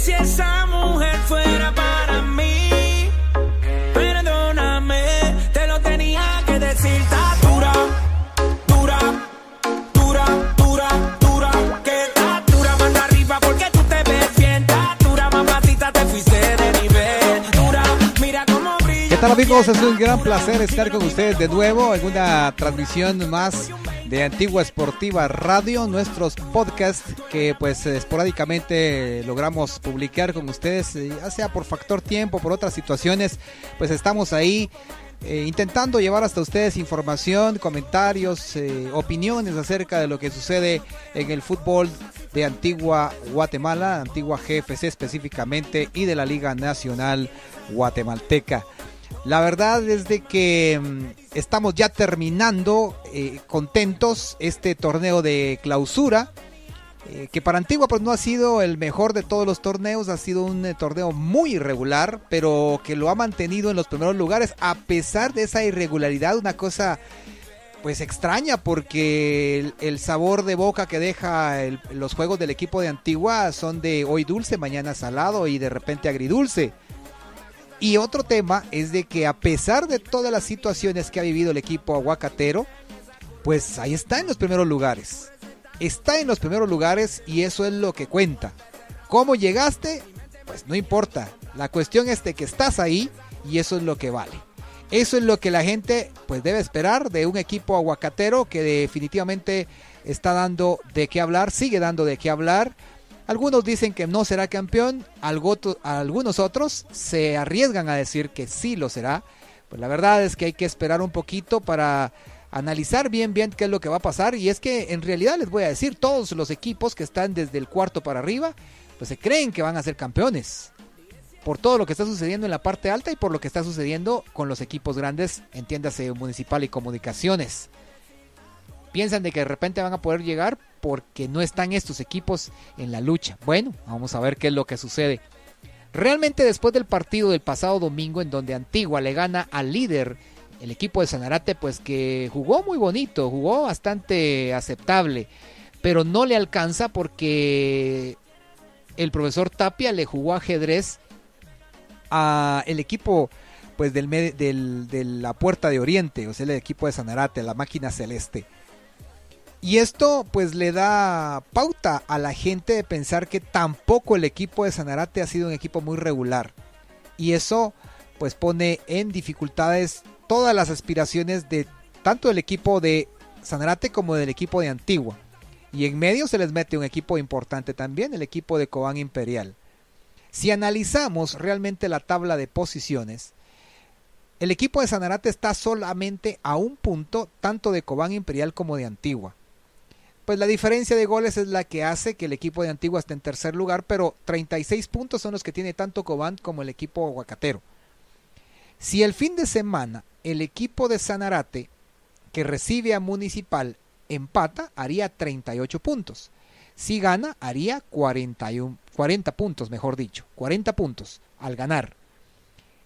si esa mujer fuera para mí. Perdóname, te lo tenía que decir. Está dura, dura, dura, dura, dura. Que está dura, manda arriba porque tú te ves bien. Está dura, mamacita, te fuiste de nivel. Dura, mira cómo brilla. ¿Qué tal amigos? Es un gran placer estar con ustedes de nuevo en una transmisión más de Antigua Esportiva Radio, nuestros podcasts que pues esporádicamente logramos publicar con ustedes, eh, ya sea por factor tiempo, por otras situaciones, pues estamos ahí eh, intentando llevar hasta ustedes información, comentarios, eh, opiniones acerca de lo que sucede en el fútbol de Antigua Guatemala, Antigua GFC específicamente, y de la Liga Nacional Guatemalteca. La verdad es de que mm, estamos ya terminando eh, contentos este torneo de clausura, eh, que para Antigua pues no ha sido el mejor de todos los torneos, ha sido un eh, torneo muy irregular, pero que lo ha mantenido en los primeros lugares a pesar de esa irregularidad, una cosa pues extraña porque el, sabor de boca que deja los juegos del equipo de Antigua son de hoy dulce, mañana salado y de repente agridulce. Y otro tema es de que a pesar de todas las situaciones que ha vivido el equipo aguacatero, pues ahí está en los primeros lugares. Está en los primeros lugares y eso es lo que cuenta. ¿Cómo llegaste? Pues no importa. La cuestión es de que estás ahí y eso es lo que vale. Eso es lo que la gente pues debe esperar de un equipo aguacatero que definitivamente está dando de qué hablar, sigue dando de qué hablar algunos dicen que no será campeón, algunos otros se arriesgan a decir que sí lo será. Pues la verdad es que hay que esperar un poquito para analizar bien bien qué es lo que va a pasar y es que en realidad les voy a decir todos los equipos que están desde el cuarto para arriba pues se creen que van a ser campeones por todo lo que está sucediendo en la parte alta y por lo que está sucediendo con los equipos grandes entiéndase municipal y comunicaciones piensan de que de repente van a poder llegar porque no están estos equipos en la lucha. Bueno, vamos a ver qué es lo que sucede. Realmente después del partido del pasado domingo en donde Antigua le gana al líder, el equipo de Sanarate pues que jugó muy bonito, jugó bastante aceptable, pero no le alcanza porque el profesor Tapia le jugó ajedrez a el equipo pues del, del, de la Puerta de Oriente, o sea, el equipo de Sanarate, la máquina celeste. Y esto pues le da pauta a la gente de pensar que tampoco el equipo de Sanarate ha sido un equipo muy regular. Y eso pues pone en dificultades todas las aspiraciones de tanto el equipo de Sanarate como del equipo de Antigua. Y en medio se les mete un equipo importante también, el equipo de Cobán Imperial. Si analizamos realmente la tabla de posiciones, el equipo de Sanarate está solamente a un punto tanto de Cobán Imperial como de Antigua pues la diferencia de goles es la que hace que el equipo de Antigua esté en tercer lugar, pero 36 puntos son los que tiene tanto Cobán como el equipo aguacatero. Si el fin de semana el equipo de Sanarate, que recibe a Municipal, empata, haría 38 puntos. Si gana, haría 41, 40 puntos, mejor dicho, 40 puntos al ganar.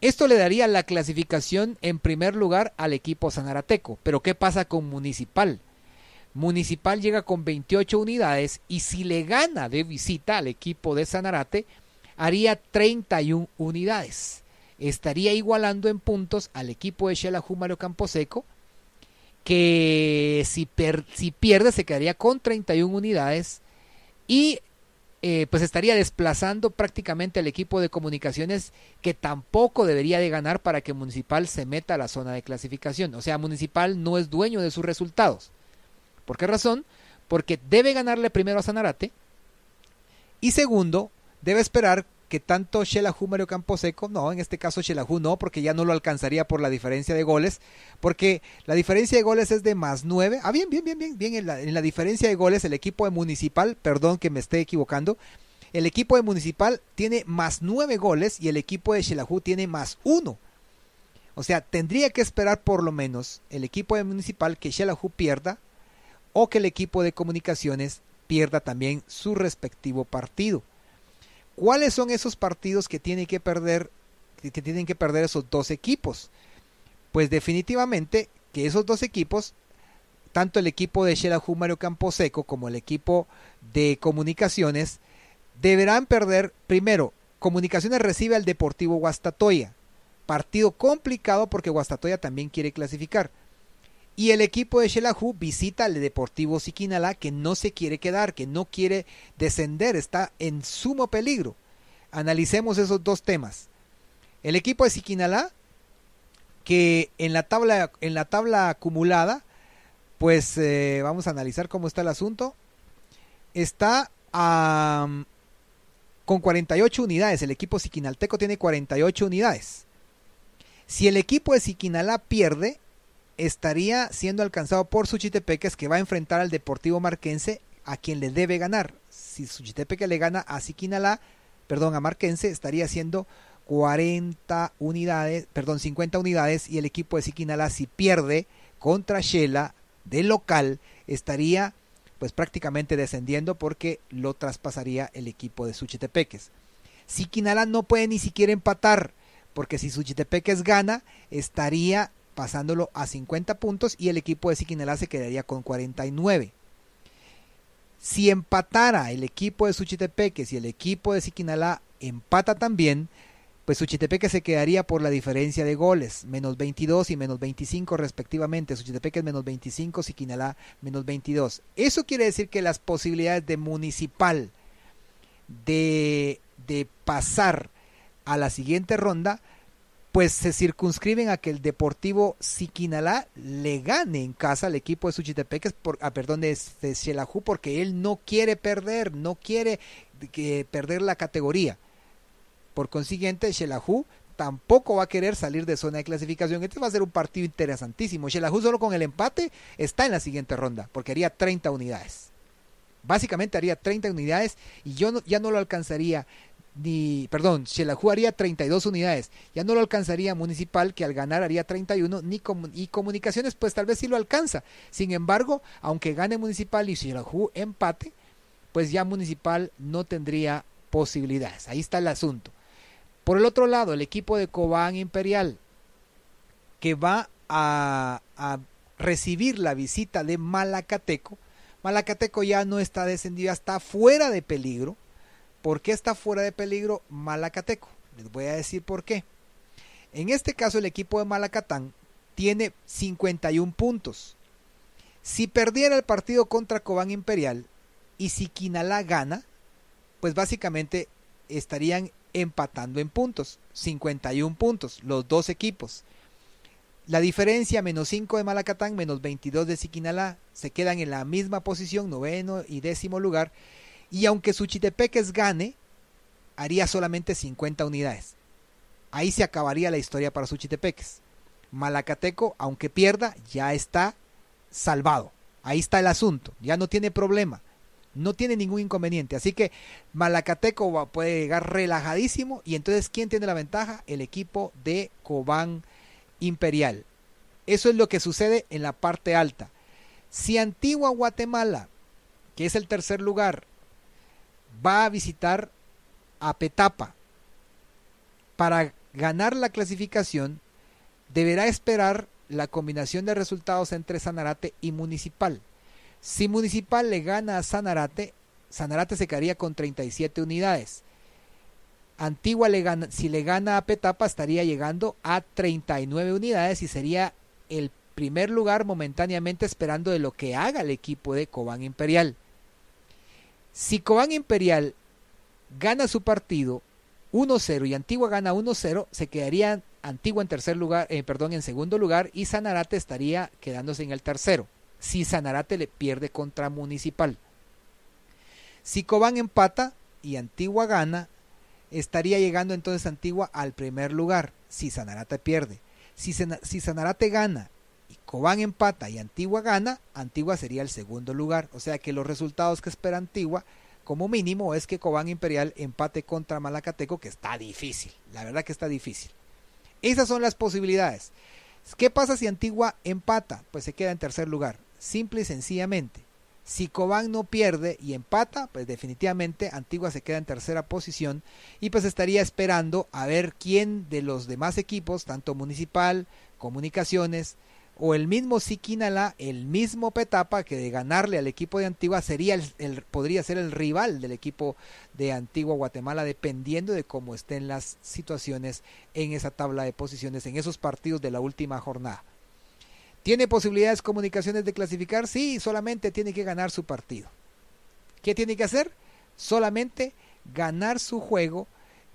Esto le daría la clasificación en primer lugar al equipo sanarateco, pero ¿qué pasa con Municipal? Municipal llega con 28 unidades y si le gana de visita al equipo de Sanarate, haría 31 unidades. Estaría igualando en puntos al equipo de Shelahu Camposeco, que si, si, pierde se quedaría con 31 unidades y eh, pues estaría desplazando prácticamente al equipo de comunicaciones que tampoco debería de ganar para que Municipal se meta a la zona de clasificación. O sea, Municipal no es dueño de sus resultados. ¿Por qué razón? Porque debe ganarle primero a Zanarate. Y segundo, debe esperar que tanto Shelahu Mario Camposeco, no, en este caso Shelahu no, porque ya no lo alcanzaría por la diferencia de goles, porque la diferencia de goles es de más 9. Ah, bien, bien, bien, bien, bien, en la, diferencia de goles el equipo de Municipal, perdón que me esté equivocando, el equipo de Municipal tiene más 9 goles y el equipo de Shelahu tiene más uno. O sea, tendría que esperar por lo menos el equipo de Municipal que Shelahu pierda o que el equipo de comunicaciones pierda también su respectivo partido. ¿Cuáles son esos partidos que tienen que perder, que tienen que perder esos dos equipos? Pues definitivamente que esos dos equipos, tanto el equipo de Xelajú Mario Camposeco como el equipo de comunicaciones, deberán perder primero. Comunicaciones recibe al Deportivo Guastatoya. Partido complicado porque Guastatoya también quiere clasificar. Y el equipo de Chelaju visita al Deportivo Siquinalá que no se quiere quedar, que no quiere descender, está en sumo peligro. Analicemos esos dos temas. El equipo de Siquinalá que en la tabla en la tabla acumulada pues eh, vamos a analizar cómo está el asunto. Está con 48 unidades, el equipo siquinalteco tiene 48 unidades. Si el equipo de Siquinalá pierde, estaría siendo alcanzado por Suchitepeques que va a enfrentar al Deportivo Marquense a quien le debe ganar. Si Suchitepeques le gana a Siquinalá, perdón, a Marquense, estaría siendo 40 unidades, perdón, 50 unidades y el equipo de Siquinalá si pierde contra Shela de local estaría pues prácticamente descendiendo porque lo traspasaría el equipo de Suchitepeques. Siquinalá no puede ni siquiera empatar porque si Suchitepeques gana estaría pasándolo a 50 puntos y el equipo de Siquinalá se quedaría con 49. Si empatara el equipo de Suchitepeque, si el equipo de Siquinalá empata también, pues Suchitepeque se quedaría por la diferencia de goles, menos 22 y menos 25 respectivamente. Suchitepeque menos 25, Siquinalá menos 22. Eso quiere decir que las posibilidades de Municipal de, de pasar a la siguiente ronda pues se circunscriben a que el Deportivo Siquinalá le gane en casa al equipo de Suchitepeques, por, ah, perdón, de, porque él no quiere perder, no quiere perder la categoría. Por consiguiente, Xelajú tampoco va a querer salir de zona de clasificación. Este va a ser un partido interesantísimo. Xelajú solo con el empate está en la siguiente ronda, porque haría 30 unidades. Básicamente haría 30 unidades y yo ya no lo alcanzaría ni, perdón, Xelajú haría 32 unidades, ya no lo alcanzaría Municipal, que al ganar haría 31, ni y Comunicaciones pues tal vez sí lo alcanza. Sin embargo, aunque gane Municipal y Xelajú empate, pues ya Municipal no tendría posibilidades. Ahí está el asunto. Por el otro lado, el equipo de Cobán Imperial, que va a, a recibir la visita de Malacateco, Malacateco ya no está descendido, está fuera de peligro ¿Por qué está fuera de peligro Malacateco? Les voy a decir por qué. En este caso el equipo de Malacatán tiene 51 puntos. Si perdiera el partido contra Cobán Imperial y si gana, pues básicamente estarían empatando en puntos. 51 puntos, los dos equipos. La diferencia, menos 5 de Malacatán, menos 22 de Siquinalá, se quedan en la misma posición, noveno y décimo lugar. Y aunque Suchitepeques gane, haría solamente 50 unidades. Ahí se acabaría la historia para Suchitepeques. Malacateco, aunque pierda, ya está salvado. Ahí está el asunto. Ya no tiene problema. No tiene ningún inconveniente. Así que Malacateco puede llegar relajadísimo. Y entonces, ¿quién tiene la ventaja? El equipo de Cobán Imperial. Eso es lo que sucede en la parte alta. Si Antigua Guatemala, que es el tercer lugar, va a visitar a Petapa. Para ganar la clasificación, deberá esperar la combinación de resultados entre Sanarate y Municipal. Si Municipal le gana a Sanarate, Sanarate se quedaría con 37 unidades. Antigua le si le gana a Petapa estaría llegando a 39 unidades y sería el primer lugar momentáneamente esperando de lo que haga el equipo de Cobán Imperial. Si Cobán Imperial gana su partido 1-0 y Antigua gana 1-0, se quedaría Antigua en tercer lugar, eh, perdón, en segundo lugar y Sanarate estaría quedándose en el tercero. Si Sanarate le pierde contra Municipal. Si Cobán empata y Antigua gana, estaría llegando entonces Antigua al primer lugar si Sanarate pierde. Si, si Sanarate gana y Cobán empata y Antigua gana, Antigua sería el segundo lugar. O sea que los resultados que espera Antigua como mínimo es que Cobán Imperial empate contra Malacateco, que está difícil, la verdad que está difícil. Esas son las posibilidades. ¿Qué pasa si Antigua empata? Pues se queda en tercer lugar, simple y sencillamente. Si Cobán no pierde y empata, pues definitivamente Antigua se queda en tercera posición y pues estaría esperando a ver quién de los demás equipos, tanto Municipal, Comunicaciones, o el mismo Siquinalá, el mismo Petapa, que de ganarle al equipo de Antigua sería el, podría ser el rival del equipo de Antigua Guatemala, dependiendo de cómo estén las situaciones en esa tabla de posiciones, en esos partidos de la última jornada. ¿Tiene posibilidades comunicaciones de clasificar? Sí, solamente tiene que ganar su partido. ¿Qué tiene que hacer? Solamente ganar su juego.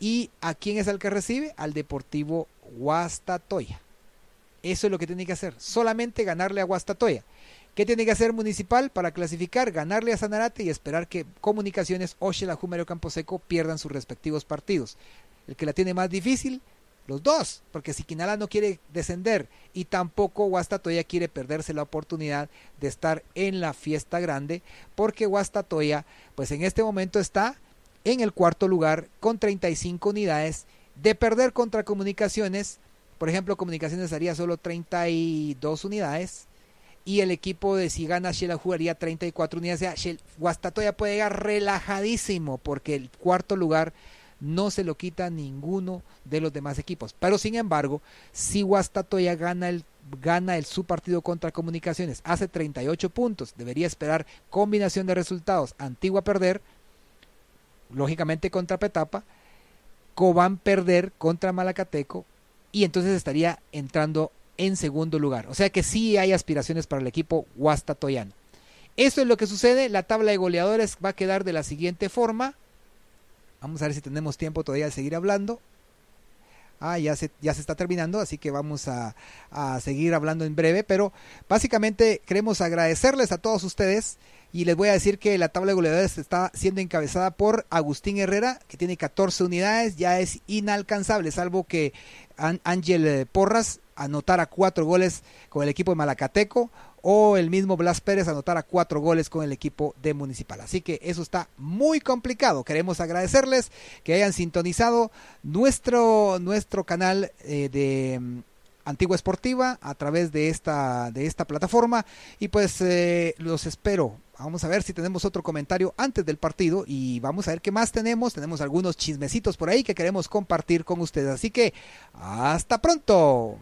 ¿Y a quién es el que recibe? Al Deportivo Guastatoya. Eso es lo que tiene que hacer. Solamente ganarle a Guastatoya. ¿Qué tiene que hacer Municipal para clasificar? Ganarle a Sanarate y esperar que Comunicaciones, Oshela, Jumero, Camposeco pierdan sus respectivos partidos. El que la tiene más difícil, los dos, porque Siquinala no quiere descender y tampoco Guastatoya quiere perderse la oportunidad de estar en la fiesta grande, porque Guastatoya, pues en este momento está en el cuarto lugar con 35 unidades. De perder contra Comunicaciones, por ejemplo, Comunicaciones haría solo 32 unidades. Y el equipo de si gana Shell jugaría 34 unidades. O sea, puede llegar relajadísimo porque el cuarto lugar no se lo quita ninguno de los demás equipos. Pero sin embargo, si Guastatoya gana el gana el su partido contra Comunicaciones, hace 38 puntos, debería esperar combinación de resultados, Antigua perder, lógicamente contra Petapa, Cobán perder contra Malacateco y entonces estaría entrando en segundo lugar. O sea que sí hay aspiraciones para el equipo Huastatoyano. Eso es lo que sucede. La tabla de goleadores va a quedar de la siguiente forma. Vamos a ver si tenemos tiempo todavía de seguir hablando. Ah, ya se, ya se está terminando, así que vamos a, a seguir hablando en breve. Pero básicamente queremos agradecerles a todos ustedes y les voy a decir que la tabla de goleadores está siendo encabezada por Agustín Herrera, que tiene 14 unidades, ya es inalcanzable, salvo que Ángel eh, Porras anotara cuatro goles con el equipo de Malacateco o el mismo Blas Pérez anotara cuatro goles con el equipo de Municipal. Así que eso está muy complicado. Queremos agradecerles que hayan sintonizado nuestro, nuestro canal eh, de mm, Antigua Esportiva a través de esta, de esta plataforma. Y pues eh, los espero. Vamos a ver si tenemos otro comentario antes del partido y vamos a ver qué más tenemos. Tenemos algunos chismecitos por ahí que queremos compartir con ustedes. Así que hasta pronto.